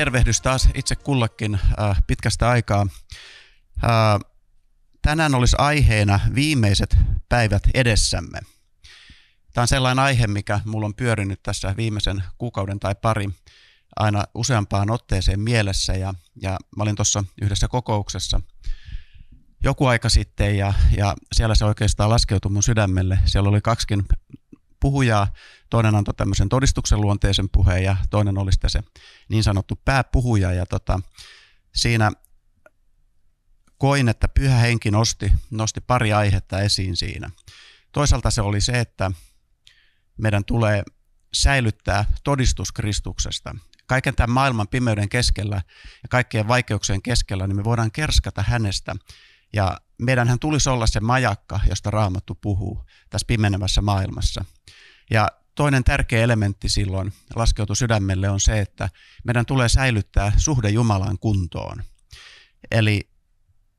tervehdys taas itse kullakin äh, pitkästä aikaa. Äh, tänään olisi aiheena viimeiset päivät edessämme. Tämä on sellainen aihe, mikä mulla on pyörinyt tässä viimeisen kuukauden tai pari aina useampaan otteeseen mielessä ja, ja mä olin tuossa yhdessä kokouksessa joku aika sitten ja, ja siellä se oikeastaan laskeutui mun sydämelle. Siellä oli kaksikin puhujaa, toinen antoi tämmöisen todistuksen luonteisen puheen ja toinen oli sitten se niin sanottu pääpuhuja ja tota, siinä koin, että pyhä henki nosti, nosti pari aihetta esiin siinä. Toisaalta se oli se, että meidän tulee säilyttää todistus Kristuksesta. Kaiken tämän maailman pimeyden keskellä ja kaikkien vaikeuksien keskellä, niin me voidaan kerskata hänestä ja meidänhän tulisi olla se majakka, josta Raamattu puhuu tässä pimenevässä maailmassa. Ja toinen tärkeä elementti silloin laskeutu sydämelle on se, että meidän tulee säilyttää suhde Jumalan kuntoon. Eli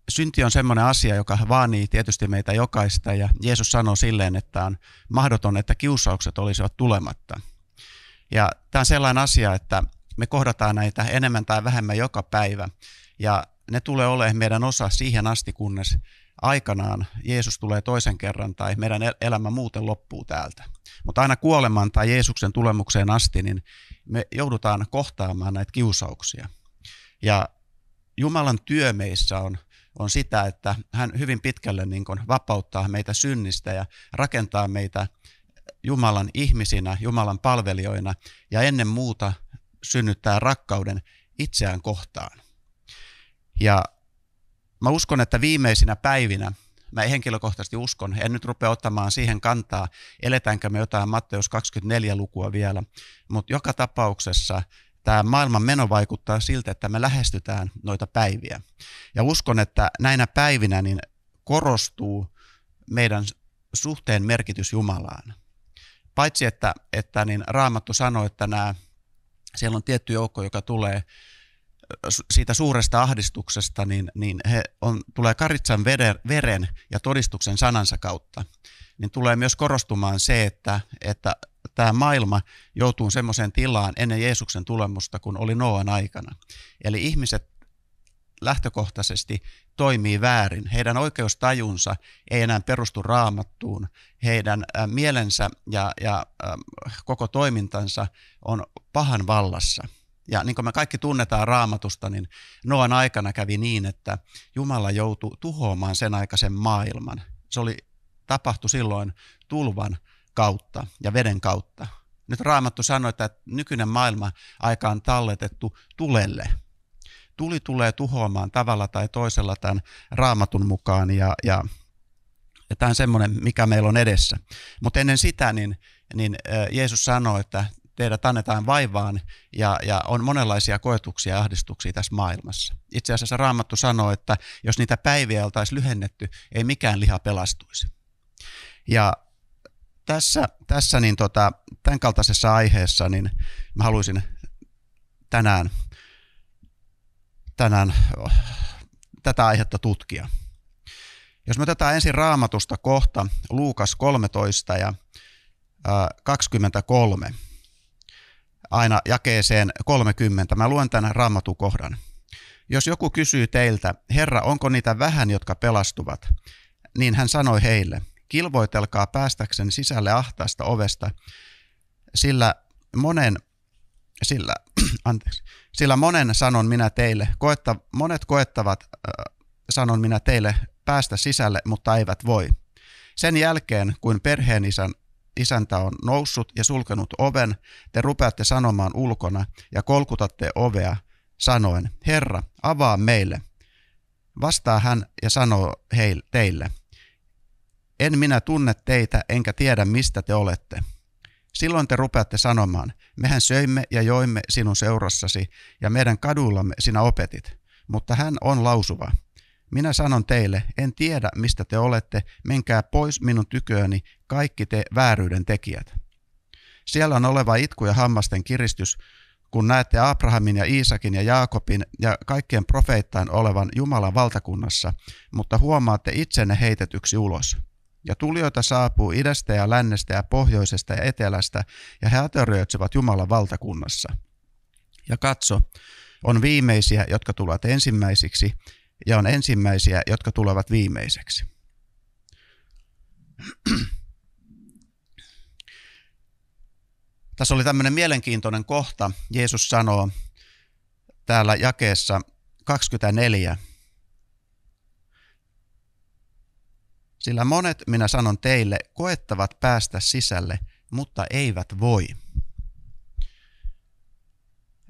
synti on semmoinen asia, joka vaanii tietysti meitä jokaista ja Jeesus sanoo silleen, että on mahdoton, että kiusaukset olisivat tulematta. Ja tämä on sellainen asia, että me kohdataan näitä enemmän tai vähemmän joka päivä. Ja ne tulee olemaan meidän osa siihen asti, kunnes aikanaan Jeesus tulee toisen kerran tai meidän elämä muuten loppuu täältä. Mutta aina kuoleman tai Jeesuksen tulemukseen asti, niin me joudutaan kohtaamaan näitä kiusauksia. Ja Jumalan työ meissä on, on sitä, että hän hyvin pitkälle niin kuin vapauttaa meitä synnistä ja rakentaa meitä Jumalan ihmisinä, Jumalan palvelijoina ja ennen muuta synnyttää rakkauden itseään kohtaan. Ja mä uskon, että viimeisinä päivinä, mä henkilökohtaisesti uskon, en nyt rupea ottamaan siihen kantaa, eletäänkö me jotain Matteus 24 lukua vielä, mutta joka tapauksessa tämä maailman meno vaikuttaa siltä, että me lähestytään noita päiviä. Ja uskon, että näinä päivinä niin korostuu meidän suhteen merkitys Jumalaan. Paitsi että, että niin Raamattu sanoi, että nämä, siellä on tietty joukko, joka tulee siitä suuresta ahdistuksesta, niin, niin he on, tulee karitsan veden, veren ja todistuksen sanansa kautta, niin tulee myös korostumaan se, että, että tämä maailma joutuu semmoiseen tilaan ennen Jeesuksen tulemusta, kun oli Noan aikana. Eli ihmiset lähtökohtaisesti toimii väärin. Heidän oikeustajunsa ei enää perustu raamattuun. Heidän mielensä ja, ja koko toimintansa on pahan vallassa – ja niin kuin me kaikki tunnetaan raamatusta, niin Noan aikana kävi niin, että Jumala joutui tuhoamaan sen aikaisen maailman. Se oli tapahtui silloin tulvan kautta ja veden kautta. Nyt Raamattu sanoi, että nykyinen maailma aika on talletettu tulelle. Tuli tulee tuhoamaan tavalla tai toisella tämän raamatun mukaan ja, ja, ja tämä on semmoinen, mikä meillä on edessä. Mutta ennen sitä, niin, niin äh, Jeesus sanoi, että teidät annetaan vaivaan ja, ja on monenlaisia koetuksia ja ahdistuksia tässä maailmassa. Itse asiassa Raamattu sanoo, että jos niitä päiviä oltaisiin lyhennetty, ei mikään liha pelastuisi. Ja tässä, tässä niin tota, tämän kaltaisessa aiheessa niin mä haluaisin tänään, tänään tätä aihetta tutkia. Jos me otetaan ensin raamatusta kohta Luukas 13 ja 23, aina jakeeseen 30. Mä luen tämän raamatukohdan. Jos joku kysyy teiltä, Herra, onko niitä vähän, jotka pelastuvat? Niin hän sanoi heille, kilvoitelkaa päästäkseen sisälle ahtaasta ovesta, sillä monen, sillä, anteeksi, sillä monen sanon minä teille, koetta, monet koettavat, äh, sanon minä teille, päästä sisälle, mutta eivät voi. Sen jälkeen, kun perheenisän isäntä on noussut ja sulkenut oven, te rupeatte sanomaan ulkona ja kolkutatte ovea, sanoen, Herra, avaa meille. Vastaa hän ja sanoo heille, teille, en minä tunne teitä enkä tiedä mistä te olette. Silloin te rupeatte sanomaan, mehän söimme ja joimme sinun seurassasi ja meidän kaduillamme sinä opetit, mutta hän on lausuva. Minä sanon teille, en tiedä mistä te olette, menkää pois minun tyköni, kaikki te vääryyden tekijät. Siellä on oleva itku ja hammasten kiristys, kun näette Abrahamin ja Iisakin ja Jaakobin ja kaikkien profeittain olevan Jumalan valtakunnassa, mutta huomaatte itsenne heitetyksi ulos. Ja tulijoita saapuu idästä ja lännestä ja pohjoisesta ja etelästä, ja he aterioitsevat Jumalan valtakunnassa. Ja katso, on viimeisiä, jotka tulevat ensimmäisiksi, ja on ensimmäisiä, jotka tulevat viimeiseksi. Tässä oli tämmöinen mielenkiintoinen kohta. Jeesus sanoo täällä jakeessa 24. Sillä monet, minä sanon teille, koettavat päästä sisälle, mutta eivät voi.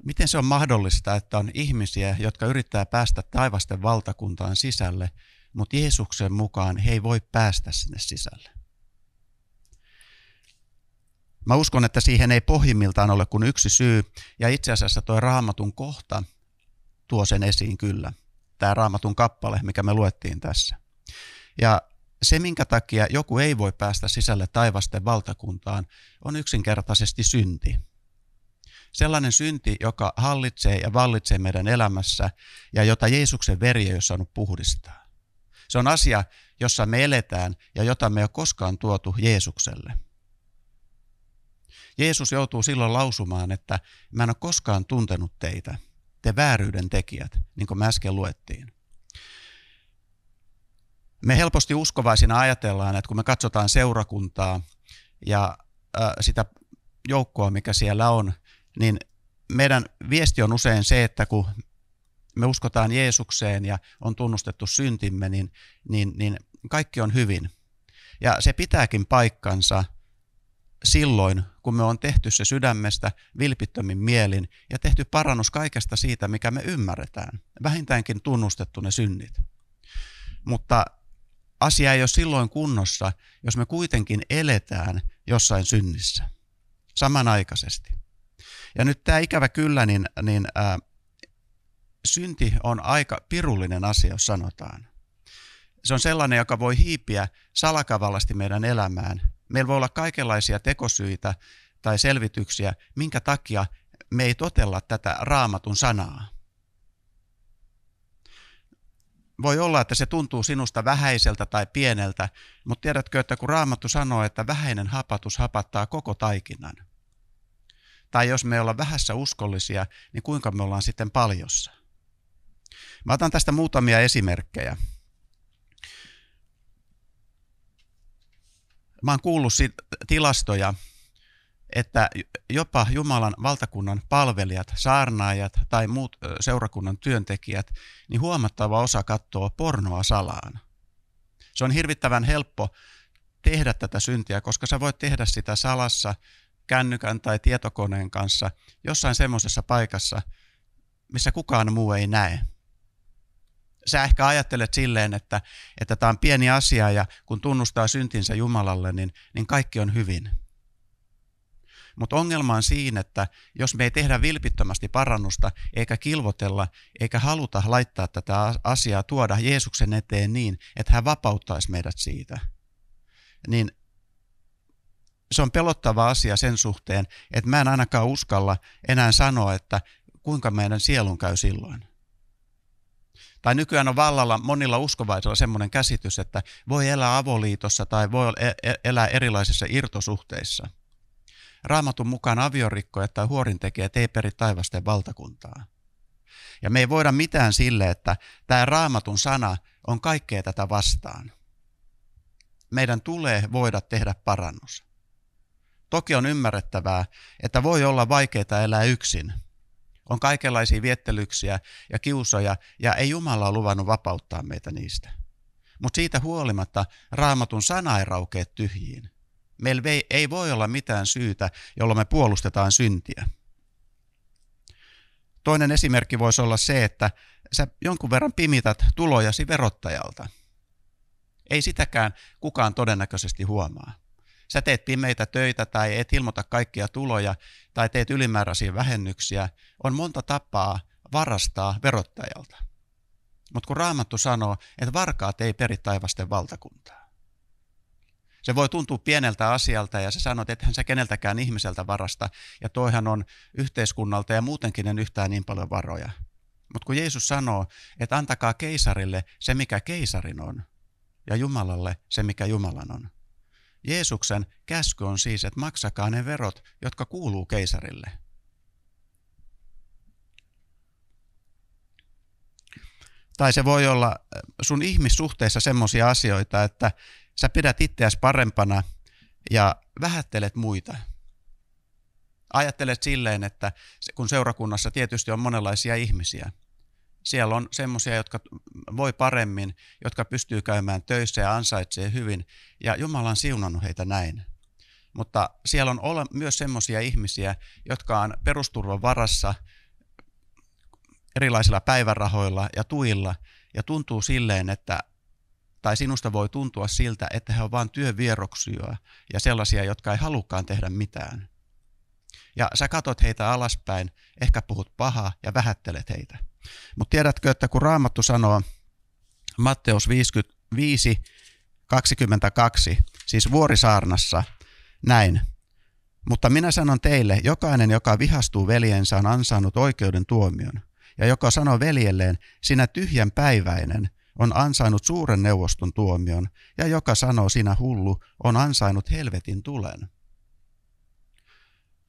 Miten se on mahdollista, että on ihmisiä, jotka yrittää päästä taivasten valtakuntaan sisälle, mutta Jeesuksen mukaan he ei voi päästä sinne sisälle? Mä uskon, että siihen ei pohjimmiltaan ole kuin yksi syy, ja itse asiassa tuo raamatun kohta tuo sen esiin kyllä. Tämä raamatun kappale, mikä me luettiin tässä. Ja se, minkä takia joku ei voi päästä sisälle taivasten valtakuntaan, on yksinkertaisesti synti. Sellainen synti, joka hallitsee ja vallitsee meidän elämässä ja jota Jeesuksen veri ei ole saanut puhdistaa. Se on asia, jossa me eletään ja jota me ei ole koskaan tuotu Jeesukselle – Jeesus joutuu silloin lausumaan, että mä en ole koskaan tuntenut teitä, te vääryyden tekijät, niin kuin me äsken luettiin. Me helposti uskovaisina ajatellaan, että kun me katsotaan seurakuntaa ja äh, sitä joukkoa, mikä siellä on, niin meidän viesti on usein se, että kun me uskotaan Jeesukseen ja on tunnustettu syntimme, niin, niin, niin kaikki on hyvin. Ja se pitääkin paikkansa, silloin, kun me on tehty se sydämestä vilpittömin mielin ja tehty parannus kaikesta siitä, mikä me ymmärretään. Vähintäänkin tunnustettu ne synnit. Mutta asia ei ole silloin kunnossa, jos me kuitenkin eletään jossain synnissä samanaikaisesti. Ja nyt tämä ikävä kyllä, niin, niin ää, synti on aika pirullinen asia, jos sanotaan. Se on sellainen, joka voi hiipiä salakavallasti meidän elämään Meillä voi olla kaikenlaisia tekosyitä tai selvityksiä, minkä takia me ei totella tätä raamatun sanaa. Voi olla, että se tuntuu sinusta vähäiseltä tai pieneltä, mutta tiedätkö, että kun raamattu sanoo, että vähäinen hapatus hapattaa koko taikinan. Tai jos me ollaan vähässä uskollisia, niin kuinka me ollaan sitten paljossa? Mä otan tästä muutamia esimerkkejä. Mä oon kuullut siitä tilastoja, että jopa Jumalan valtakunnan palvelijat, saarnaajat tai muut seurakunnan työntekijät, niin huomattava osa katsoo pornoa salaan. Se on hirvittävän helppo tehdä tätä syntiä, koska sä voit tehdä sitä salassa kännykän tai tietokoneen kanssa jossain semmoisessa paikassa, missä kukaan muu ei näe sä ehkä ajattelet silleen, että, että tämä on pieni asia ja kun tunnustaa syntinsä Jumalalle, niin, niin kaikki on hyvin. Mutta ongelma on siinä, että jos me ei tehdä vilpittömästi parannusta, eikä kilvotella, eikä haluta laittaa tätä asiaa tuoda Jeesuksen eteen niin, että hän vapauttaisi meidät siitä, niin se on pelottava asia sen suhteen, että mä en ainakaan uskalla enää sanoa, että kuinka meidän sielun käy silloin tai nykyään on vallalla monilla uskovaisilla semmoinen käsitys, että voi elää avoliitossa tai voi e-, elää erilaisissa irtosuhteissa. Raamatun mukaan aviorikkojat tai huorintekijät ei peri taivasten valtakuntaa. Ja me ei voida mitään sille, että tämä raamatun sana on kaikkea tätä vastaan. Meidän tulee voida tehdä parannus. Toki on ymmärrettävää, että voi olla vaikeaa elää yksin – on kaikenlaisia viettelyksiä ja kiusoja, ja ei Jumala ole luvannut vapauttaa meitä niistä. Mutta siitä huolimatta raamatun sana ei raukea tyhjiin. Meillä ei voi olla mitään syytä, jolla me puolustetaan syntiä. Toinen esimerkki voisi olla se, että sä jonkun verran pimität tulojasi verottajalta. Ei sitäkään kukaan todennäköisesti huomaa sä teet pimeitä töitä tai et ilmoita kaikkia tuloja tai teet ylimääräisiä vähennyksiä, on monta tapaa varastaa verottajalta. Mutta kun Raamattu sanoo, että varkaat ei peri taivasten valtakuntaa. Se voi tuntua pieneltä asialta ja sä sanot, että hän sä keneltäkään ihmiseltä varasta ja toihan on yhteiskunnalta ja muutenkin en yhtään niin paljon varoja. Mutta kun Jeesus sanoo, että antakaa keisarille se mikä keisarin on ja Jumalalle se mikä Jumalan on, Jeesuksen käsky on siis, että maksakaa ne verot, jotka kuuluu keisarille. Tai se voi olla äh, sun ihmissuhteissa semmoisia asioita, että sä pidät itseäsi parempana ja vähättelet muita. Ajattelet silleen, että kun seurakunnassa tietysti on monenlaisia ihmisiä – siellä on semmoisia, jotka voi paremmin, jotka pystyy käymään töissä ja ansaitsee hyvin. Ja Jumala on siunannut heitä näin. Mutta siellä on ole myös semmoisia ihmisiä, jotka on perusturvan varassa erilaisilla päivärahoilla ja tuilla. Ja tuntuu silleen, että tai sinusta voi tuntua siltä, että he ovat vain työvieroksia ja sellaisia, jotka ei halukaan tehdä mitään. Ja sä katot heitä alaspäin, ehkä puhut pahaa ja vähättelet heitä. Mutta tiedätkö, että kun Raamattu sanoo Matteus 55, 22, siis vuorisaarnassa, näin. Mutta minä sanon teille, jokainen, joka vihastuu veljensä, on ansainnut oikeuden tuomion. Ja joka sanoo veljelleen, sinä tyhjän päiväinen, on ansainnut suuren neuvoston tuomion. Ja joka sanoo, sinä hullu, on ansainnut helvetin tulen.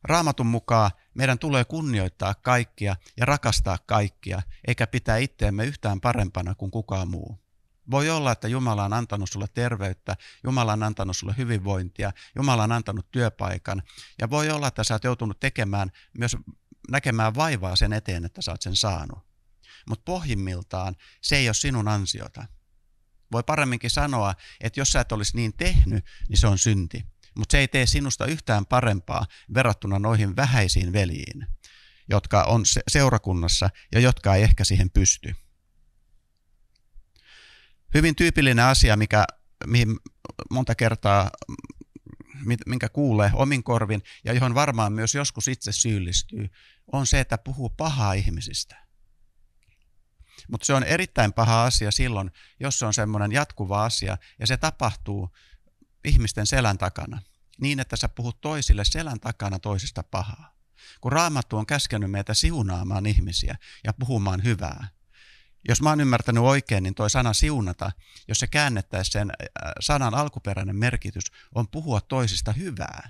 Raamatun mukaan meidän tulee kunnioittaa kaikkia ja rakastaa kaikkia, eikä pitää itteemme yhtään parempana kuin kukaan muu. Voi olla, että Jumala on antanut sulle terveyttä, Jumala on antanut sulle hyvinvointia, Jumala on antanut työpaikan. Ja voi olla, että sä oot joutunut tekemään myös näkemään vaivaa sen eteen, että sä oot sen saanut. Mutta pohjimmiltaan se ei ole sinun ansiota. Voi paremminkin sanoa, että jos sä et olisi niin tehnyt, niin se on synti mutta se ei tee sinusta yhtään parempaa verrattuna noihin vähäisiin veljiin, jotka on seurakunnassa ja jotka ei ehkä siihen pysty. Hyvin tyypillinen asia, mikä, mihin monta kertaa minkä kuulee omin korvin ja johon varmaan myös joskus itse syyllistyy, on se, että puhuu pahaa ihmisistä. Mutta se on erittäin paha asia silloin, jos se on semmoinen jatkuva asia ja se tapahtuu ihmisten selän takana, niin että sä puhut toisille selän takana toisista pahaa. Kun Raamattu on käskenyt meitä siunaamaan ihmisiä ja puhumaan hyvää. Jos mä oon ymmärtänyt oikein, niin toi sana siunata, jos se käännettäisiin sen äh, sanan alkuperäinen merkitys, on puhua toisista hyvää.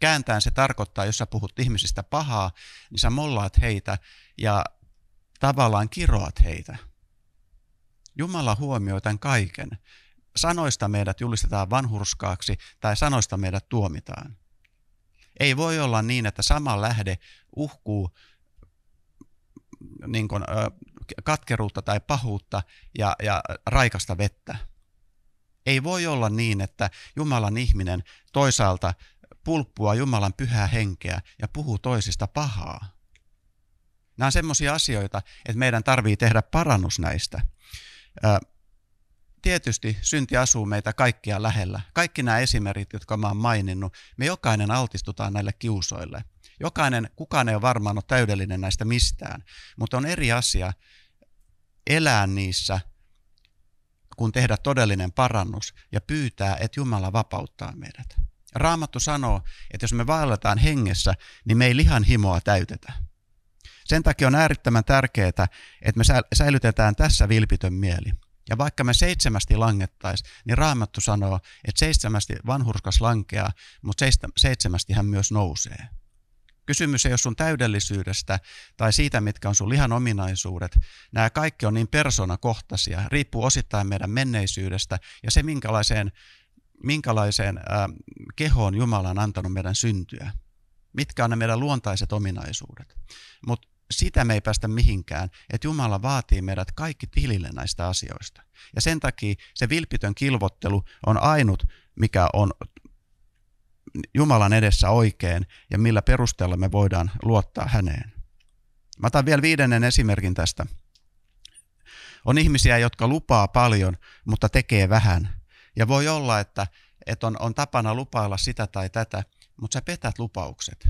Kääntäen se tarkoittaa, jos sä puhut ihmisistä pahaa, niin sä mollaat heitä ja tavallaan kiroat heitä. Jumala huomioi tämän kaiken sanoista meidät julistetaan vanhurskaaksi tai sanoista meidät tuomitaan. Ei voi olla niin, että sama lähde uhkuu niin kuin, katkeruutta tai pahuutta ja, ja raikasta vettä. Ei voi olla niin, että Jumalan ihminen toisaalta pulppua Jumalan pyhää henkeä ja puhuu toisista pahaa. Nämä on semmoisia asioita, että meidän tarvii tehdä parannus näistä tietysti synti asuu meitä kaikkia lähellä. Kaikki nämä esimerkit, jotka mä oon maininnut, me jokainen altistutaan näille kiusoille. Jokainen, kukaan ei ole varmaan ole täydellinen näistä mistään, mutta on eri asia elää niissä, kun tehdä todellinen parannus ja pyytää, että Jumala vapauttaa meidät. Raamattu sanoo, että jos me vaelletaan hengessä, niin me ei lihan himoa täytetä. Sen takia on äärettömän tärkeää, että me säilytetään tässä vilpitön mieli. Ja vaikka me seitsemästi langettais, niin Raamattu sanoo, että seitsemästi vanhurskas lankeaa, mutta seitsemästi hän myös nousee. Kysymys ei ole sun täydellisyydestä tai siitä, mitkä on sun lihan ominaisuudet. Nämä kaikki on niin persoonakohtaisia, riippuu osittain meidän menneisyydestä ja se, minkälaiseen, minkälaiseen äh, kehoon Jumala on antanut meidän syntyä. Mitkä on ne meidän luontaiset ominaisuudet. Mutta sitä me ei päästä mihinkään, että Jumala vaatii meidät kaikki tilille näistä asioista. Ja sen takia se vilpitön kilvottelu on ainut, mikä on Jumalan edessä oikein ja millä perusteella me voidaan luottaa häneen. Mä otan vielä viidennen esimerkin tästä. On ihmisiä, jotka lupaa paljon, mutta tekee vähän. Ja voi olla, että, että on, on tapana lupailla sitä tai tätä, mutta sä petät lupaukset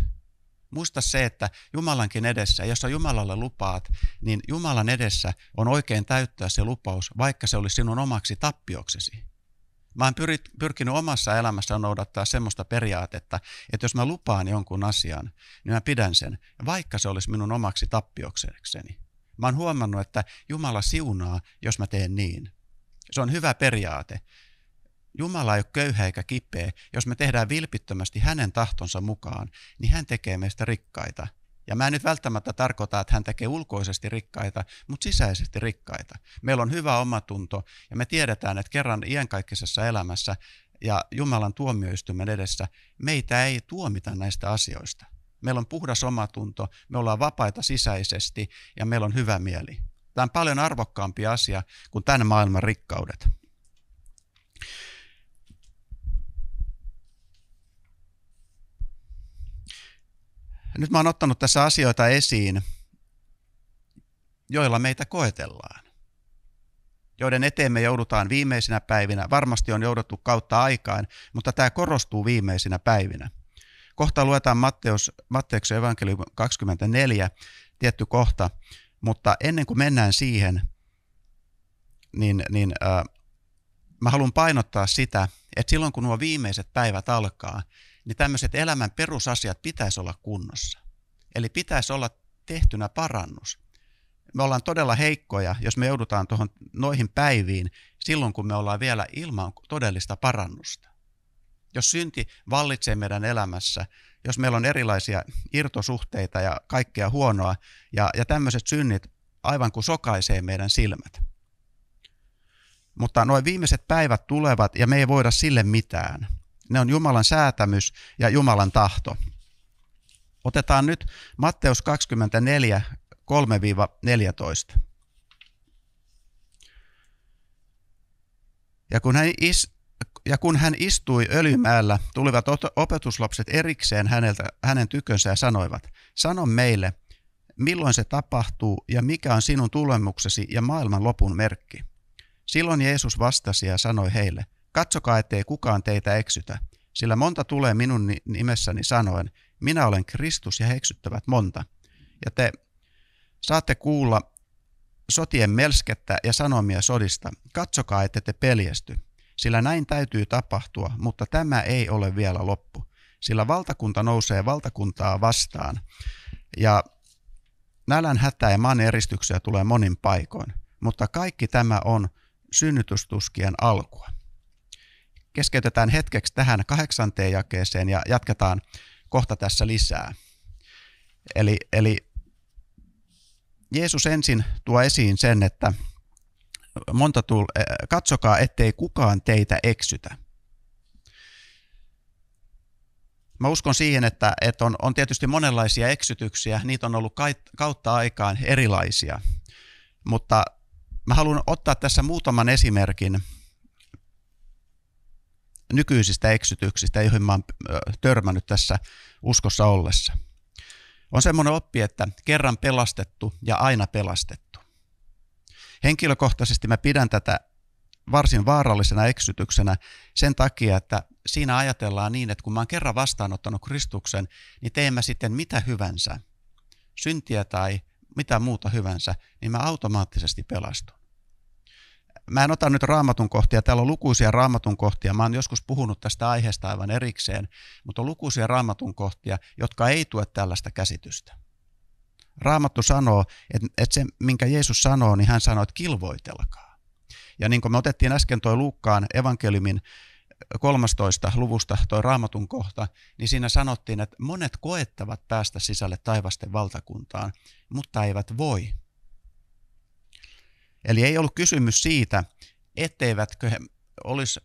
Muista se, että Jumalankin edessä, jos sä Jumalalle lupaat, niin Jumalan edessä on oikein täyttää se lupaus, vaikka se olisi sinun omaksi tappioksesi. Mä oon pyrit, pyrkinyt omassa elämässä noudattaa semmoista periaatetta, että jos mä lupaan jonkun asian, niin mä pidän sen, vaikka se olisi minun omaksi tappioksekseni. Mä oon huomannut, että Jumala siunaa, jos mä teen niin. Se on hyvä periaate. Jumala ei ole köyhä eikä kipeä. Jos me tehdään vilpittömästi hänen tahtonsa mukaan, niin hän tekee meistä rikkaita. Ja mä en nyt välttämättä tarkoita, että hän tekee ulkoisesti rikkaita, mutta sisäisesti rikkaita. Meillä on hyvä omatunto ja me tiedetään, että kerran iänkaikkisessa elämässä ja Jumalan tuomioistuimen edessä meitä ei tuomita näistä asioista. Meillä on puhdas omatunto, me ollaan vapaita sisäisesti ja meillä on hyvä mieli. Tämä on paljon arvokkaampi asia kuin tämän maailman rikkaudet. nyt mä oon ottanut tässä asioita esiin, joilla meitä koetellaan, joiden eteen me joudutaan viimeisinä päivinä. Varmasti on jouduttu kautta aikaan, mutta tämä korostuu viimeisinä päivinä. Kohta luetaan Matteus, Matteuksen evankeliumi 24, tietty kohta, mutta ennen kuin mennään siihen, niin, niin äh, mä haluan painottaa sitä, että silloin kun nuo viimeiset päivät alkaa, niin tämmöiset elämän perusasiat pitäisi olla kunnossa. Eli pitäisi olla tehtynä parannus. Me ollaan todella heikkoja, jos me joudutaan tuohon noihin päiviin silloin, kun me ollaan vielä ilman todellista parannusta. Jos synti vallitsee meidän elämässä, jos meillä on erilaisia irtosuhteita ja kaikkea huonoa, ja, ja tämmöiset synnit aivan kuin sokaisee meidän silmät. Mutta noin viimeiset päivät tulevat ja me ei voida sille mitään. Ne on Jumalan säätämys ja Jumalan tahto. Otetaan nyt Matteus 24, 3-14. Ja kun hän, is, ja kun hän istui öljymäellä, tulivat opetuslapset erikseen häneltä, hänen tykönsä ja sanoivat, sano meille, milloin se tapahtuu ja mikä on sinun tulemuksesi ja maailman lopun merkki. Silloin Jeesus vastasi ja sanoi heille, Katsokaa, ettei kukaan teitä eksytä, sillä monta tulee minun nimessäni sanoen, minä olen Kristus ja he eksyttävät monta. Ja te saatte kuulla sotien melskettä ja sanomia sodista. Katsokaa, ette te peljesty, sillä näin täytyy tapahtua, mutta tämä ei ole vielä loppu, sillä valtakunta nousee valtakuntaa vastaan. Ja nälän hätää ja maan eristyksiä tulee monin paikoin, mutta kaikki tämä on synnytystuskien alkua keskeytetään hetkeksi tähän kahdeksanteen jakeeseen ja jatketaan kohta tässä lisää. Eli, eli Jeesus ensin tuo esiin sen, että monta tull, eh, katsokaa, ettei kukaan teitä eksytä. Mä uskon siihen, että, että on, on tietysti monenlaisia eksytyksiä, niitä on ollut kautta aikaan erilaisia, mutta mä haluan ottaa tässä muutaman esimerkin nykyisistä eksytyksistä, joihin mä oon törmännyt tässä uskossa ollessa. On semmoinen oppi, että kerran pelastettu ja aina pelastettu. Henkilökohtaisesti mä pidän tätä varsin vaarallisena eksytyksenä sen takia, että siinä ajatellaan niin, että kun mä oon kerran vastaanottanut Kristuksen, niin teen mä sitten mitä hyvänsä, syntiä tai mitä muuta hyvänsä, niin mä automaattisesti pelastun. Mä en ota nyt raamatun kohtia. Täällä on lukuisia raamatun kohtia. Mä oon joskus puhunut tästä aiheesta aivan erikseen, mutta on lukuisia raamatun kohtia, jotka ei tue tällaista käsitystä. Raamattu sanoo, että, että se, minkä Jeesus sanoo, niin hän sanoo, että kilvoitelkaa. Ja niin kuin me otettiin äsken toi Luukkaan evankeliumin 13. luvusta toi raamatun kohta, niin siinä sanottiin, että monet koettavat päästä sisälle taivasten valtakuntaan, mutta eivät voi, Eli ei ollut kysymys siitä, etteivätkö he olisi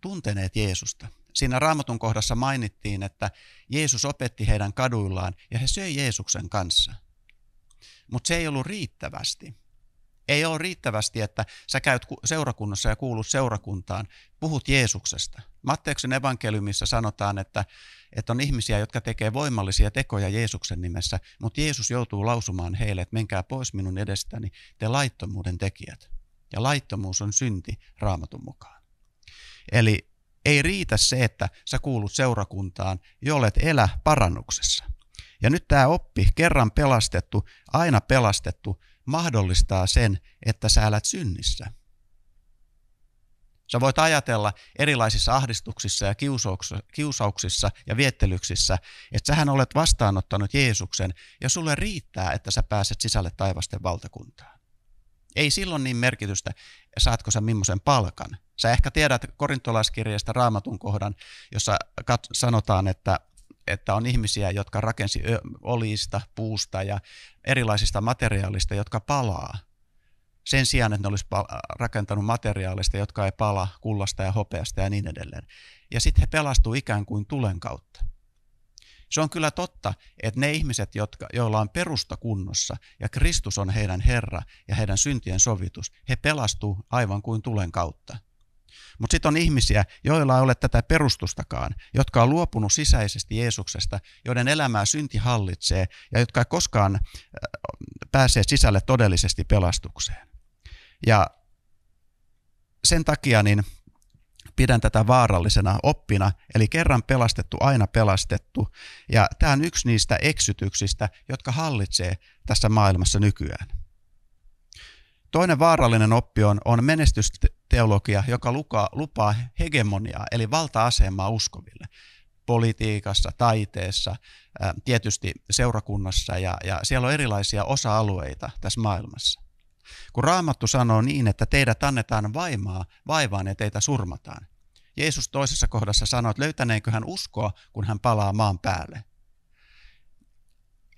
tunteneet Jeesusta. Siinä raamatun kohdassa mainittiin, että Jeesus opetti heidän kaduillaan ja he söi Jeesuksen kanssa. Mutta se ei ollut riittävästi. Ei ole riittävästi, että sä käyt seurakunnassa ja kuulut seurakuntaan, puhut Jeesuksesta. Matteuksen evankeliumissa sanotaan, että, että on ihmisiä, jotka tekee voimallisia tekoja Jeesuksen nimessä, mutta Jeesus joutuu lausumaan heille, että menkää pois minun edestäni, te laittomuuden tekijät. Ja laittomuus on synti raamatun mukaan. Eli ei riitä se, että sä kuulut seurakuntaan, jollet elä parannuksessa. Ja nyt tämä oppi, kerran pelastettu, aina pelastettu, mahdollistaa sen, että sä elät synnissä. Sä voit ajatella erilaisissa ahdistuksissa ja kiusauksissa ja viettelyksissä, että sähän olet vastaanottanut Jeesuksen ja sulle riittää, että sä pääset sisälle taivasten valtakuntaan. Ei silloin niin merkitystä, saatko sä millaisen palkan. Sä ehkä tiedät korintolaiskirjeestä raamatun kohdan, jossa kat- sanotaan, että että on ihmisiä, jotka rakensi oliista, puusta ja erilaisista materiaalista, jotka palaa. Sen sijaan, että ne olisi rakentanut materiaalista, jotka ei pala kullasta ja hopeasta ja niin edelleen. Ja sitten he pelastuu ikään kuin tulen kautta. Se on kyllä totta, että ne ihmiset, jotka, joilla on perusta kunnossa ja Kristus on heidän Herra ja heidän syntien sovitus, he pelastuu aivan kuin tulen kautta. Mutta sitten on ihmisiä, joilla ei ole tätä perustustakaan, jotka on luopunut sisäisesti Jeesuksesta, joiden elämää synti hallitsee ja jotka ei koskaan äh, pääsee sisälle todellisesti pelastukseen. Ja sen takia niin pidän tätä vaarallisena oppina, eli kerran pelastettu, aina pelastettu. Ja tämä on yksi niistä eksytyksistä, jotka hallitsee tässä maailmassa nykyään. Toinen vaarallinen oppi on, on menestys, teologia, joka lukaa, lupaa hegemoniaa, eli valta-asemaa uskoville politiikassa, taiteessa, tietysti seurakunnassa ja, ja siellä on erilaisia osa-alueita tässä maailmassa. Kun Raamattu sanoo niin, että teidät annetaan vaimaa, vaivaan ja teitä surmataan. Jeesus toisessa kohdassa sanoo, että löytäneekö hän uskoa, kun hän palaa maan päälle.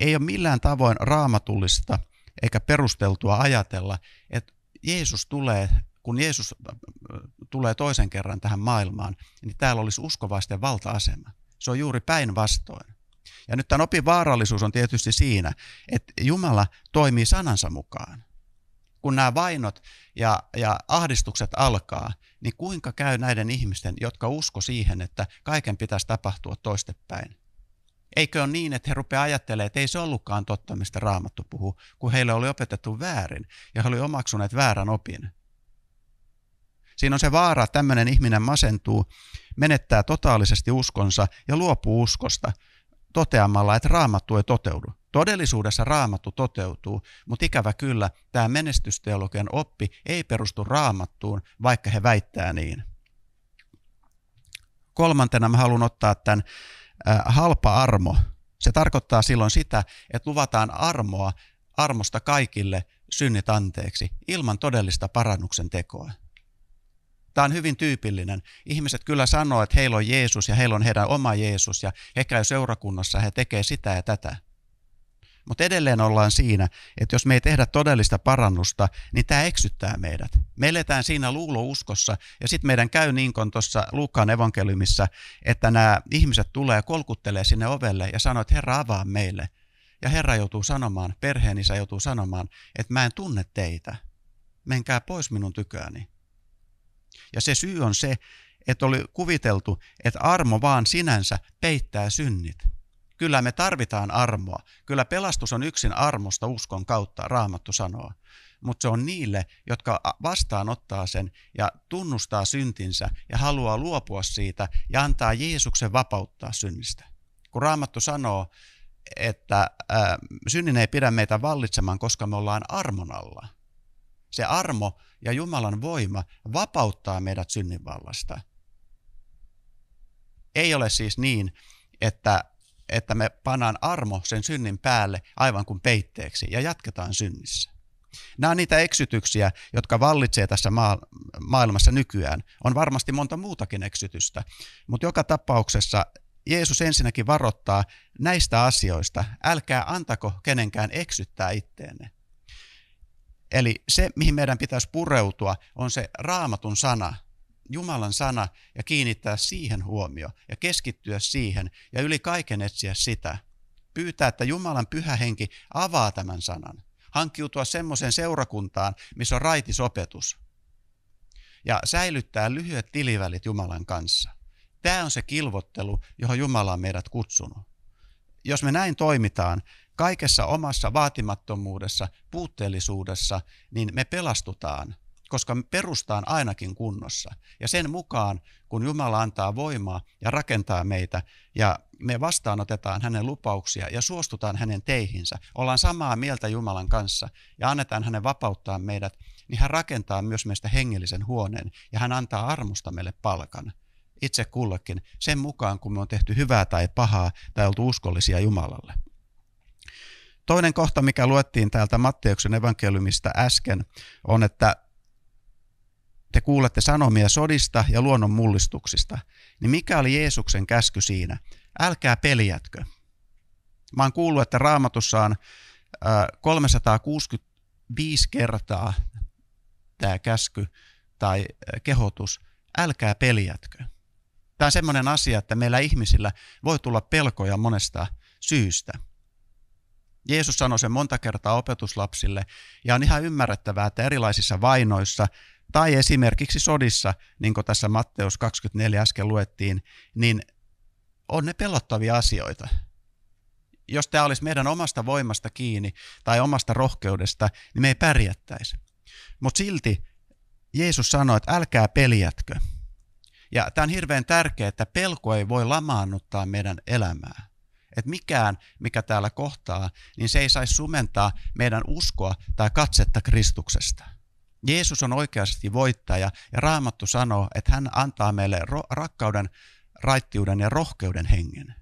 Ei ole millään tavoin raamatullista eikä perusteltua ajatella, että Jeesus tulee kun Jeesus äh, äh, tulee toisen kerran tähän maailmaan, niin täällä olisi uskovaisten valta-asema. Se on juuri päinvastoin. Ja nyt tämän opin vaarallisuus on tietysti siinä, että Jumala toimii sanansa mukaan. Kun nämä vainot ja, ja ahdistukset alkaa, niin kuinka käy näiden ihmisten, jotka usko siihen, että kaiken pitäisi tapahtua toistepäin? Eikö ole niin, että he rupeavat ajattelemaan, että ei se ollutkaan totta, mistä Raamattu puhuu, kun heille oli opetettu väärin ja he olivat omaksuneet väärän opin. Siinä on se vaara, että tämmöinen ihminen masentuu, menettää totaalisesti uskonsa ja luopuu uskosta toteamalla, että raamattu ei toteudu. Todellisuudessa raamattu toteutuu, mutta ikävä kyllä tämä menestysteologian oppi ei perustu raamattuun, vaikka he väittää niin. Kolmantena mä haluan ottaa tämän äh, halpa armo. Se tarkoittaa silloin sitä, että luvataan armoa armosta kaikille synnit anteeksi ilman todellista parannuksen tekoa. Tämä on hyvin tyypillinen. Ihmiset kyllä sanoo, että heillä on Jeesus ja heillä on heidän oma Jeesus ja he käy seurakunnassa ja he tekee sitä ja tätä. Mutta edelleen ollaan siinä, että jos me ei tehdä todellista parannusta, niin tämä eksyttää meidät. Me eletään siinä luulouskossa ja sitten meidän käy niin kuin tuossa Luukkaan evankeliumissa, että nämä ihmiset tulee ja kolkuttelee sinne ovelle ja sanoo, että Herra avaa meille. Ja Herra joutuu sanomaan, perheenisä joutuu sanomaan, että mä en tunne teitä. Menkää pois minun tyköäni. Ja se syy on se, että oli kuviteltu, että armo vaan sinänsä peittää synnit. Kyllä me tarvitaan armoa. Kyllä pelastus on yksin armosta uskon kautta, raamattu sanoo. Mutta se on niille, jotka vastaanottaa sen ja tunnustaa syntinsä ja haluaa luopua siitä ja antaa Jeesuksen vapauttaa synnistä. Kun raamattu sanoo, että äh, synnin ei pidä meitä vallitsemaan, koska me ollaan armon alla. Se armo ja Jumalan voima vapauttaa meidät synninvallasta. Ei ole siis niin, että, että me pannaan armo sen synnin päälle aivan kuin peitteeksi ja jatketaan synnissä. Nämä on niitä eksytyksiä, jotka vallitsee tässä maa- maailmassa nykyään. On varmasti monta muutakin eksytystä, mutta joka tapauksessa Jeesus ensinnäkin varoittaa näistä asioista. Älkää antako kenenkään eksyttää itteenne. Eli se, mihin meidän pitäisi pureutua, on se raamatun sana, Jumalan sana, ja kiinnittää siihen huomio ja keskittyä siihen ja yli kaiken etsiä sitä. Pyytää, että Jumalan pyhä henki avaa tämän sanan. Hankkiutua semmoiseen seurakuntaan, missä on raitisopetus. Ja säilyttää lyhyet tilivälit Jumalan kanssa. Tämä on se kilvottelu, johon Jumala on meidät kutsunut. Jos me näin toimitaan, kaikessa omassa vaatimattomuudessa, puutteellisuudessa, niin me pelastutaan, koska me perustaan ainakin kunnossa. Ja sen mukaan, kun Jumala antaa voimaa ja rakentaa meitä ja me vastaanotetaan hänen lupauksia ja suostutaan hänen teihinsä, ollaan samaa mieltä Jumalan kanssa ja annetaan hänen vapauttaa meidät, niin hän rakentaa myös meistä hengellisen huoneen ja hän antaa armosta meille palkan itse kullekin sen mukaan, kun me on tehty hyvää tai pahaa tai oltu uskollisia Jumalalle. Toinen kohta, mikä luettiin täältä Matteuksen evankeliumista äsken, on, että te kuulette sanomia sodista ja luonnon mullistuksista, niin mikä oli Jeesuksen käsky siinä? Älkää peljätkö. Mä oon kuullut, että raamatussa on 365 kertaa tämä käsky tai kehotus, älkää peljätkö. Tämä on semmoinen asia, että meillä ihmisillä voi tulla pelkoja monesta syystä – Jeesus sanoi sen monta kertaa opetuslapsille, ja on ihan ymmärrettävää, että erilaisissa vainoissa tai esimerkiksi sodissa, niin kuin tässä Matteus 24 äsken luettiin, niin on ne pelottavia asioita. Jos tämä olisi meidän omasta voimasta kiinni tai omasta rohkeudesta, niin me ei pärjättäisi. Mutta silti Jeesus sanoi, että älkää peljätkö. Ja tämä on hirveän tärkeää, että pelko ei voi lamaannuttaa meidän elämää että mikään, mikä täällä kohtaa, niin se ei saisi sumentaa meidän uskoa tai katsetta Kristuksesta. Jeesus on oikeasti voittaja ja Raamattu sanoo, että hän antaa meille rakkauden, raittiuden ja rohkeuden hengen.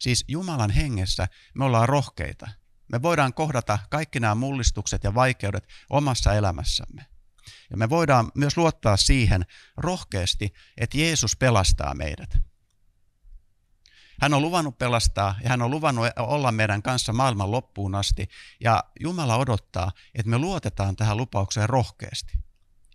Siis Jumalan hengessä me ollaan rohkeita. Me voidaan kohdata kaikki nämä mullistukset ja vaikeudet omassa elämässämme. Ja me voidaan myös luottaa siihen rohkeasti, että Jeesus pelastaa meidät. Hän on luvannut pelastaa ja hän on luvannut e- olla meidän kanssa maailman loppuun asti. Ja Jumala odottaa, että me luotetaan tähän lupaukseen rohkeasti.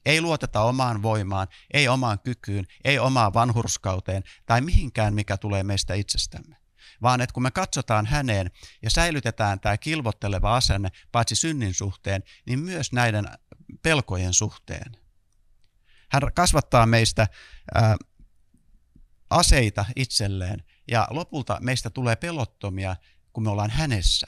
Ei luoteta omaan voimaan, ei omaan kykyyn, ei omaan vanhurskauteen tai mihinkään, mikä tulee meistä itsestämme. Vaan että kun me katsotaan häneen ja säilytetään tämä kilvotteleva asenne paitsi synnin suhteen, niin myös näiden pelkojen suhteen. Hän kasvattaa meistä ää, aseita itselleen ja lopulta meistä tulee pelottomia, kun me ollaan hänessä.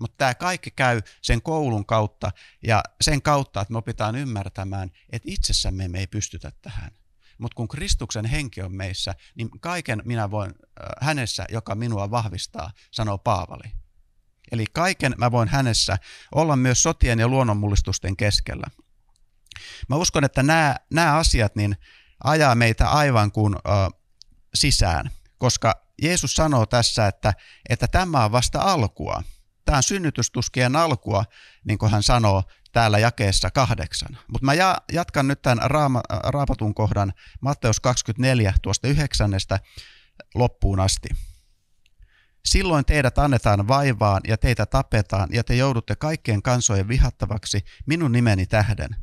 Mutta tämä kaikki käy sen koulun kautta ja sen kautta, että me opitaan ymmärtämään, että itsessämme me ei pystytä tähän. Mutta kun Kristuksen henki on meissä, niin kaiken minä voin äh, hänessä, joka minua vahvistaa, sanoo Paavali. Eli kaiken mä voin hänessä olla myös sotien ja luonnonmullistusten keskellä. Mä uskon, että nämä, nämä asiat niin ajaa meitä aivan kuin ö, äh, sisään, koska Jeesus sanoo tässä, että, että tämä on vasta alkua. Tämä on synnytystuskien alkua, niin kuin hän sanoo täällä jakeessa kahdeksan. Mutta mä jatkan nyt tämän raama, raapatun kohdan Matteus 24 tuosta yhdeksännestä loppuun asti. Silloin teidät annetaan vaivaan ja teitä tapetaan ja te joudutte kaikkien kansojen vihattavaksi minun nimeni tähden.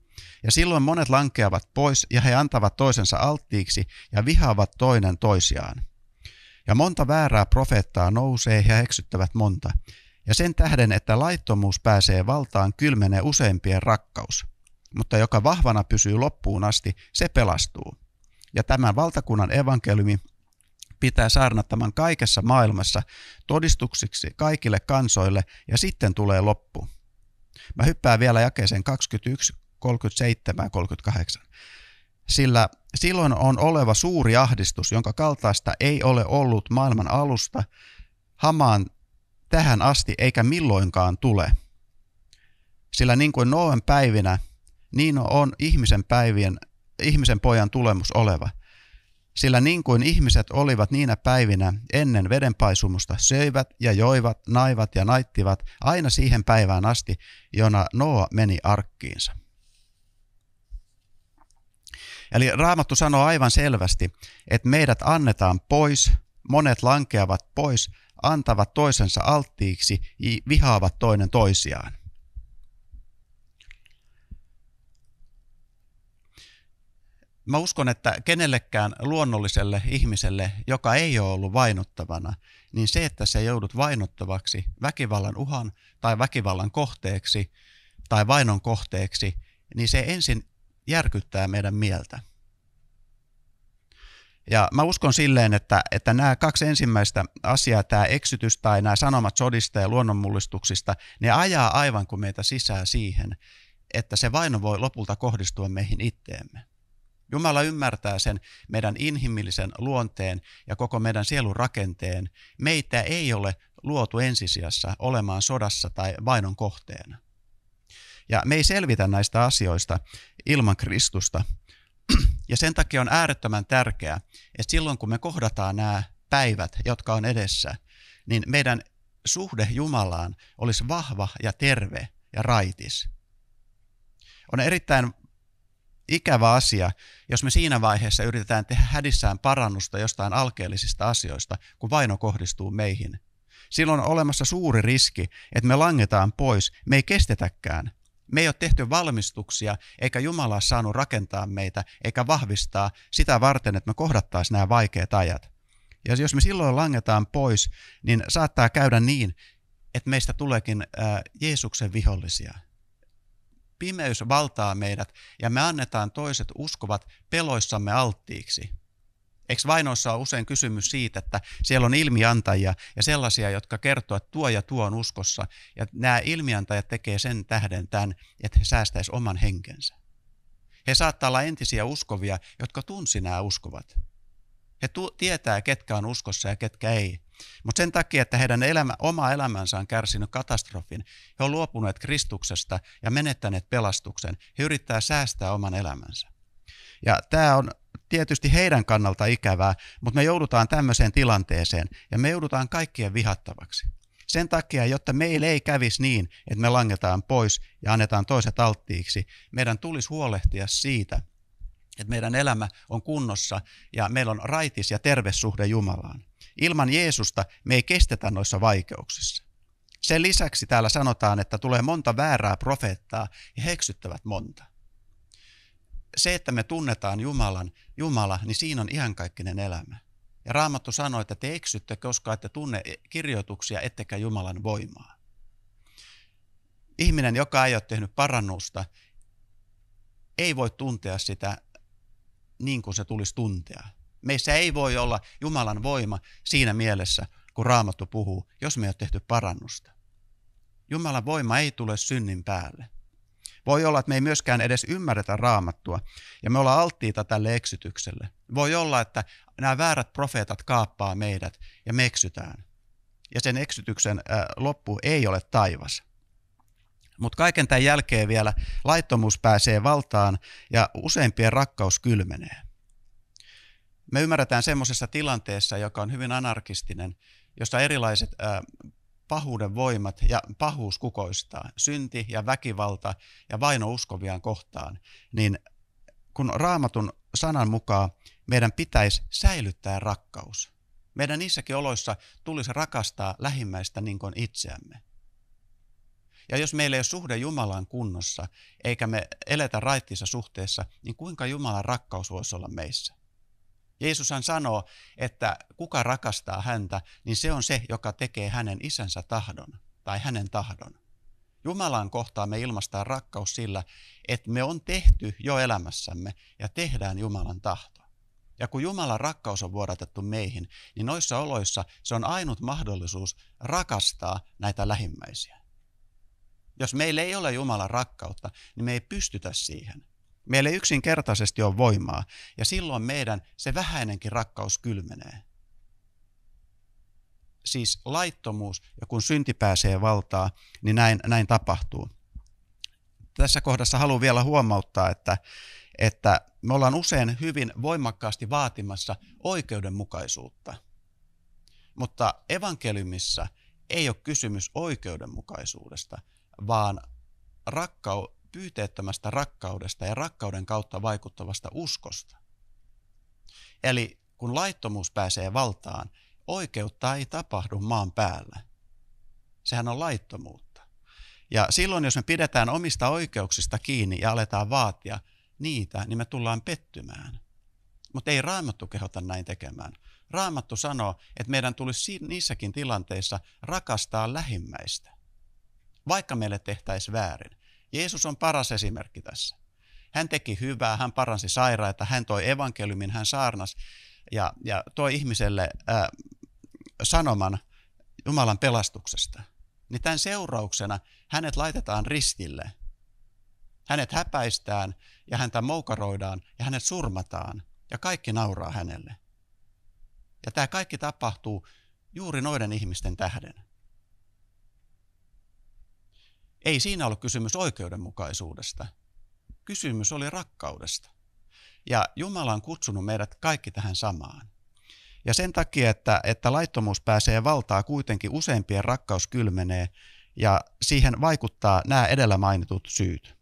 Ja silloin monet lankeavat pois ja he antavat toisensa alttiiksi ja vihaavat toinen toisiaan. Ja monta väärää profeettaa nousee ja eksyttävät monta. Ja sen tähden, että laittomuus pääsee valtaan, kylmenee useimpien rakkaus. Mutta joka vahvana pysyy loppuun asti, se pelastuu. Ja tämän valtakunnan evankeliumi pitää saarnattaman kaikessa maailmassa todistuksiksi kaikille kansoille ja sitten tulee loppu. Mä hyppään vielä jakeeseen 21, 37 38 sillä silloin on oleva suuri ahdistus, jonka kaltaista ei ole ollut maailman alusta hamaan tähän asti eikä milloinkaan tule. Sillä niin kuin Noen päivinä, niin on ihmisen päivien, ihmisen pojan tulemus oleva. Sillä niin kuin ihmiset olivat niinä päivinä ennen vedenpaisumusta, söivät ja joivat, naivat ja naittivat aina siihen päivään asti, jona Noa meni arkkiinsa. Eli Raamattu sanoo aivan selvästi, että meidät annetaan pois, monet lankeavat pois, antavat toisensa alttiiksi, vihaavat toinen toisiaan. Mä uskon, että kenellekään luonnolliselle ihmiselle, joka ei ole ollut vainottavana, niin se, että se joudut vainottavaksi väkivallan uhan tai väkivallan kohteeksi tai vainon kohteeksi, niin se ensin järkyttää meidän mieltä. Ja mä uskon silleen, että, että nämä kaksi ensimmäistä asiaa, tämä eksytys tai nämä sanomat sodista ja luonnonmullistuksista, ne ajaa aivan kuin meitä sisään siihen, että se vaino voi lopulta kohdistua meihin itteemme. Jumala ymmärtää sen meidän inhimillisen luonteen ja koko meidän sielun rakenteen. Meitä ei ole luotu ensisijassa olemaan sodassa tai vainon kohteena. Ja me ei selvitä näistä asioista ilman Kristusta. Ja sen takia on äärettömän tärkeää, että silloin kun me kohdataan nämä päivät, jotka on edessä, niin meidän suhde Jumalaan olisi vahva ja terve ja raitis. On erittäin ikävä asia, jos me siinä vaiheessa yritetään tehdä hädissään parannusta jostain alkeellisista asioista, kun vaino kohdistuu meihin. Silloin on olemassa suuri riski, että me langetaan pois, me ei kestetäkään me ei ole tehty valmistuksia, eikä Jumala ole saanut rakentaa meitä, eikä vahvistaa sitä varten, että me kohdattaisiin nämä vaikeat ajat. Ja jos me silloin langetaan pois, niin saattaa käydä niin, että meistä tuleekin Jeesuksen vihollisia. Pimeys valtaa meidät ja me annetaan toiset uskovat peloissamme alttiiksi. Eikö vainoissa ole usein kysymys siitä, että siellä on ilmiantajia ja sellaisia, jotka kertoo, että tuo ja tuo on uskossa. Ja nämä ilmiantajat tekee sen tähden tämän, että he säästäisi oman henkensä. He saattaa olla entisiä uskovia, jotka tunsi nämä uskovat. He tu- tietää, ketkä on uskossa ja ketkä ei. Mutta sen takia, että heidän elämä, oma elämänsä on kärsinyt katastrofin, he on luopuneet Kristuksesta ja menettäneet pelastuksen, he yrittää säästää oman elämänsä. Ja tämä on tietysti heidän kannalta ikävää, mutta me joudutaan tämmöiseen tilanteeseen ja me joudutaan kaikkien vihattavaksi. Sen takia, jotta meillä ei kävisi niin, että me langetaan pois ja annetaan toiset alttiiksi, meidän tulisi huolehtia siitä, että meidän elämä on kunnossa ja meillä on raitis ja terve suhde Jumalaan. Ilman Jeesusta me ei kestetä noissa vaikeuksissa. Sen lisäksi täällä sanotaan, että tulee monta väärää profeettaa ja heksyttävät monta se, että me tunnetaan Jumalan, Jumala, niin siinä on ihan kaikkinen elämä. Ja Raamattu sanoi, että te eksytte, koska ette tunne kirjoituksia, ettekä Jumalan voimaa. Ihminen, joka ei ole tehnyt parannusta, ei voi tuntea sitä niin kuin se tulisi tuntea. Meissä ei voi olla Jumalan voima siinä mielessä, kun Raamattu puhuu, jos me ei ole tehty parannusta. Jumalan voima ei tule synnin päälle. Voi olla, että me ei myöskään edes ymmärretä raamattua ja me ollaan alttiita tälle eksytykselle. Voi olla, että nämä väärät profeetat kaappaa meidät ja me eksytään. Ja sen eksytyksen äh, loppu ei ole taivas. Mutta kaiken tämän jälkeen vielä laittomuus pääsee valtaan ja useimpien rakkaus kylmenee. Me ymmärretään semmoisessa tilanteessa, joka on hyvin anarkistinen, jossa erilaiset äh, pahuuden voimat ja pahuus kukoistaa, synti ja väkivalta ja vaino uskoviaan kohtaan, niin kun raamatun sanan mukaan meidän pitäisi säilyttää rakkaus. Meidän niissäkin oloissa tulisi rakastaa lähimmäistä niin kuin itseämme. Ja jos meillä ei ole suhde Jumalaan kunnossa, eikä me eletä raittiissa suhteessa, niin kuinka Jumalan rakkaus voisi olla meissä? Jeesushan sanoo, että kuka rakastaa häntä, niin se on se, joka tekee hänen isänsä tahdon tai hänen tahdon. Jumalan kohtaan me ilmaistaan rakkaus sillä, että me on tehty jo elämässämme ja tehdään Jumalan tahto. Ja kun Jumalan rakkaus on vuodatettu meihin, niin noissa oloissa se on ainut mahdollisuus rakastaa näitä lähimmäisiä. Jos meillä ei ole Jumalan rakkautta, niin me ei pystytä siihen. Meillä ei yksinkertaisesti ole voimaa, ja silloin meidän se vähäinenkin rakkaus kylmenee. Siis laittomuus, ja kun synti pääsee valtaa, niin näin, näin tapahtuu. Tässä kohdassa haluan vielä huomauttaa, että, että me ollaan usein hyvin voimakkaasti vaatimassa oikeudenmukaisuutta. Mutta evankeliumissa ei ole kysymys oikeudenmukaisuudesta, vaan rakkaus pyyteettömästä rakkaudesta ja rakkauden kautta vaikuttavasta uskosta. Eli kun laittomuus pääsee valtaan, oikeutta ei tapahdu maan päällä. Sehän on laittomuutta. Ja silloin, jos me pidetään omista oikeuksista kiinni ja aletaan vaatia niitä, niin me tullaan pettymään. Mutta ei raamattu kehota näin tekemään. Raamattu sanoo, että meidän tulisi niissäkin tilanteissa rakastaa lähimmäistä, vaikka meille tehtäisiin väärin. Jeesus on paras esimerkki tässä. Hän teki hyvää, hän paransi sairaita, hän toi evankeliumin, hän saarnas ja, ja toi ihmiselle ää, sanoman Jumalan pelastuksesta. Niin tämän seurauksena hänet laitetaan ristille. Hänet häpäistään ja häntä moukaroidaan ja hänet surmataan ja kaikki nauraa hänelle. Ja tämä kaikki tapahtuu juuri noiden ihmisten tähden. Ei siinä ollut kysymys oikeudenmukaisuudesta. Kysymys oli rakkaudesta. Ja Jumala on kutsunut meidät kaikki tähän samaan. Ja sen takia, että, että laittomuus pääsee valtaa kuitenkin useimpien rakkaus kylmenee ja siihen vaikuttaa nämä edellä mainitut syyt.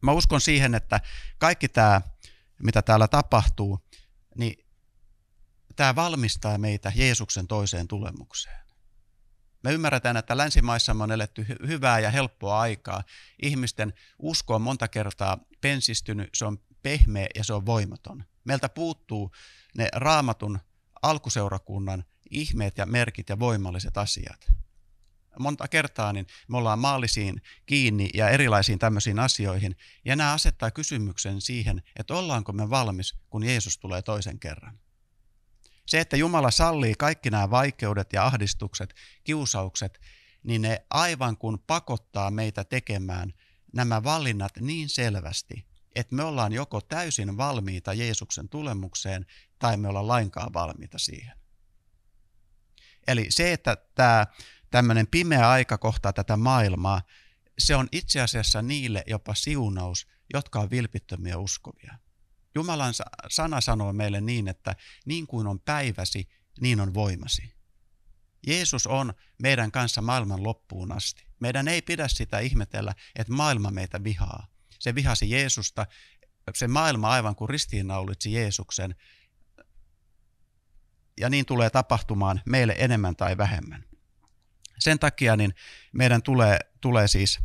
Mä uskon siihen, että kaikki tämä, mitä täällä tapahtuu, niin tämä valmistaa meitä Jeesuksen toiseen tulemukseen. Me ymmärretään, että länsimaissa on eletty hy- hyvää ja helppoa aikaa. Ihmisten usko on monta kertaa pensistynyt, se on pehmeä ja se on voimaton. Meiltä puuttuu ne raamatun alkuseurakunnan ihmeet ja merkit ja voimalliset asiat. Monta kertaa niin me ollaan maallisiin kiinni ja erilaisiin tämmöisiin asioihin, ja nämä asettaa kysymyksen siihen, että ollaanko me valmis, kun Jeesus tulee toisen kerran. Se, että Jumala sallii kaikki nämä vaikeudet ja ahdistukset, kiusaukset, niin ne aivan kun pakottaa meitä tekemään nämä valinnat niin selvästi, että me ollaan joko täysin valmiita Jeesuksen tulemukseen tai me ollaan lainkaan valmiita siihen. Eli se, että tämä tämmöinen pimeä aika kohtaa tätä maailmaa, se on itse asiassa niille jopa siunaus, jotka on vilpittömiä uskovia. Jumalan sana sanoo meille niin, että niin kuin on päiväsi, niin on voimasi. Jeesus on meidän kanssa maailman loppuun asti. Meidän ei pidä sitä ihmetellä, että maailma meitä vihaa. Se vihasi Jeesusta, se maailma aivan kuin ristiinnaulitsi Jeesuksen. Ja niin tulee tapahtumaan meille enemmän tai vähemmän. Sen takia niin meidän tulee, tulee siis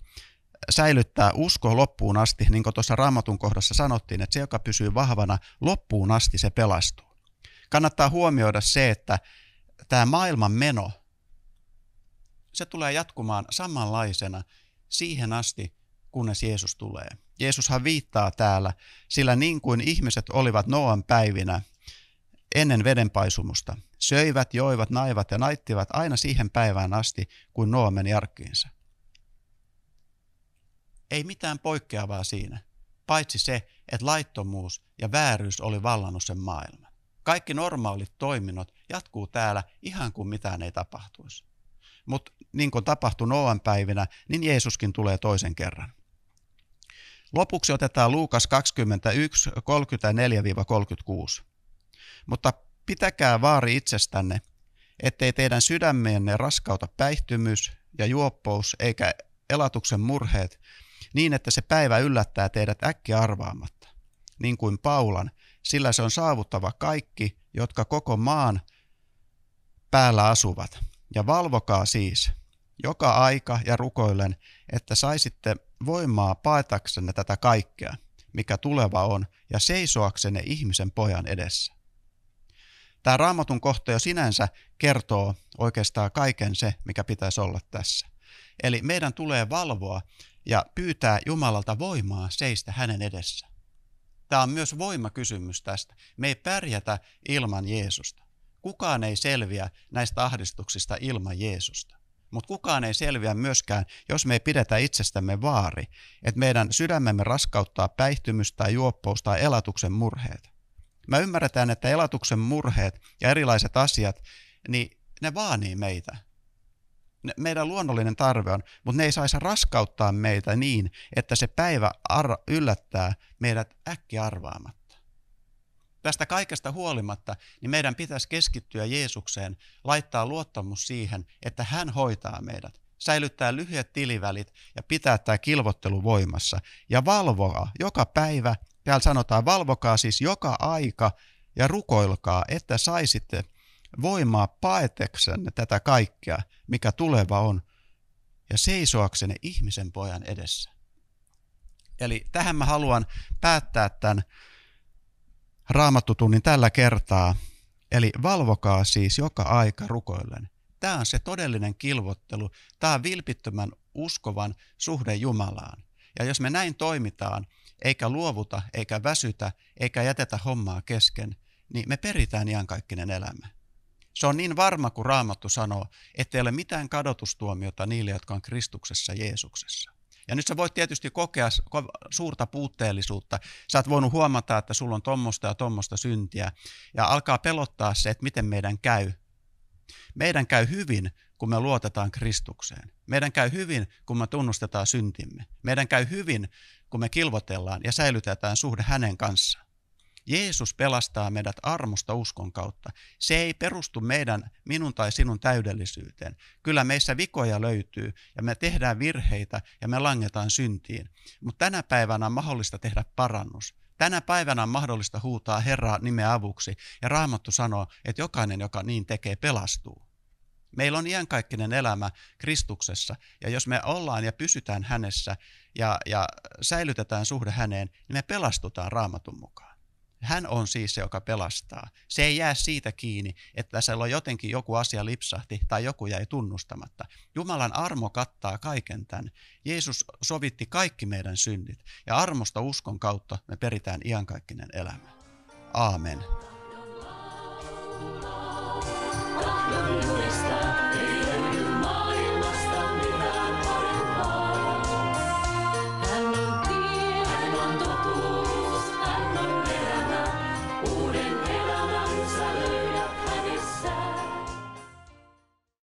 säilyttää usko loppuun asti, niin kuin tuossa raamatun kohdassa sanottiin, että se, joka pysyy vahvana loppuun asti, se pelastuu. Kannattaa huomioida se, että tämä maailman meno, se tulee jatkumaan samanlaisena siihen asti, kunnes Jeesus tulee. Jeesushan viittaa täällä, sillä niin kuin ihmiset olivat Noan päivinä ennen vedenpaisumusta, söivät, joivat, naivat ja naittivat aina siihen päivään asti, kun Noa meni arkkiinsa. Ei mitään poikkeavaa siinä, paitsi se, että laittomuus ja vääryys oli vallannut sen maailman. Kaikki normaalit toiminnot jatkuu täällä ihan kuin mitään ei tapahtuisi. Mutta niin kuin tapahtui Noan päivinä, niin Jeesuskin tulee toisen kerran. Lopuksi otetaan Luukas 21, 34-36. Mutta pitäkää vaari itsestänne, ettei teidän sydämeenne raskauta päihtymys ja juoppous eikä elatuksen murheet niin että se päivä yllättää teidät äkki arvaamatta, niin kuin Paulan, sillä se on saavuttava kaikki, jotka koko maan päällä asuvat. Ja valvokaa siis, joka aika ja rukoillen, että saisitte voimaa paetaksenne tätä kaikkea, mikä tuleva on, ja seisoaksenne ihmisen pojan edessä. Tämä raamatun kohta jo sinänsä kertoo oikeastaan kaiken se, mikä pitäisi olla tässä. Eli meidän tulee valvoa ja pyytää Jumalalta voimaa seistä hänen edessä. Tämä on myös voimakysymys tästä. Me ei pärjätä ilman Jeesusta. Kukaan ei selviä näistä ahdistuksista ilman Jeesusta. Mutta kukaan ei selviä myöskään, jos me ei pidetä itsestämme vaari, että meidän sydämemme raskauttaa päihtymys tai juoppous tai elatuksen murheet. Mä ymmärretään, että elatuksen murheet ja erilaiset asiat, niin ne vaanii meitä meidän luonnollinen tarve on, mutta ne ei saisi raskauttaa meitä niin, että se päivä ar- yllättää meidät äkki arvaamatta. Tästä kaikesta huolimatta, niin meidän pitäisi keskittyä Jeesukseen, laittaa luottamus siihen, että hän hoitaa meidät, säilyttää lyhyet tilivälit ja pitää tämä kilvottelu voimassa. Ja valvoa joka päivä, täällä sanotaan valvokaa siis joka aika ja rukoilkaa, että saisitte voimaa paeteksenne tätä kaikkea, mikä tuleva on, ja seisoaksenne ihmisen pojan edessä. Eli tähän mä haluan päättää tämän raamattutunnin tällä kertaa. Eli valvokaa siis joka aika rukoillen. Tämä on se todellinen kilvottelu. Tämä on vilpittömän uskovan suhde Jumalaan. Ja jos me näin toimitaan, eikä luovuta, eikä väsytä, eikä jätetä hommaa kesken, niin me peritään iankaikkinen elämä. Se on niin varma, kun Raamattu sanoo, ettei ole mitään kadotustuomiota niille, jotka on Kristuksessa Jeesuksessa. Ja nyt sä voit tietysti kokea suurta puutteellisuutta. Sä oot voinut huomata, että sulla on tommosta ja tommosta syntiä. Ja alkaa pelottaa se, että miten meidän käy. Meidän käy hyvin, kun me luotetaan Kristukseen. Meidän käy hyvin, kun me tunnustetaan syntimme. Meidän käy hyvin, kun me kilvotellaan ja säilytetään suhde hänen kanssaan. Jeesus pelastaa meidät armosta uskon kautta. Se ei perustu meidän, minun tai sinun täydellisyyteen. Kyllä meissä vikoja löytyy ja me tehdään virheitä ja me langetaan syntiin. Mutta tänä päivänä on mahdollista tehdä parannus. Tänä päivänä on mahdollista huutaa Herraa nimeä avuksi ja Raamattu sanoo, että jokainen, joka niin tekee, pelastuu. Meillä on iänkaikkinen elämä Kristuksessa, ja jos me ollaan ja pysytään hänessä ja, ja säilytetään suhde häneen, niin me pelastutaan raamatun mukaan. Hän on siis se, joka pelastaa. Se ei jää siitä kiinni, että tässä on jotenkin joku asia lipsahti tai joku jäi tunnustamatta. Jumalan armo kattaa kaiken tämän. Jeesus sovitti kaikki meidän synnit ja armosta uskon kautta me peritään iankaikkinen elämä. Aamen.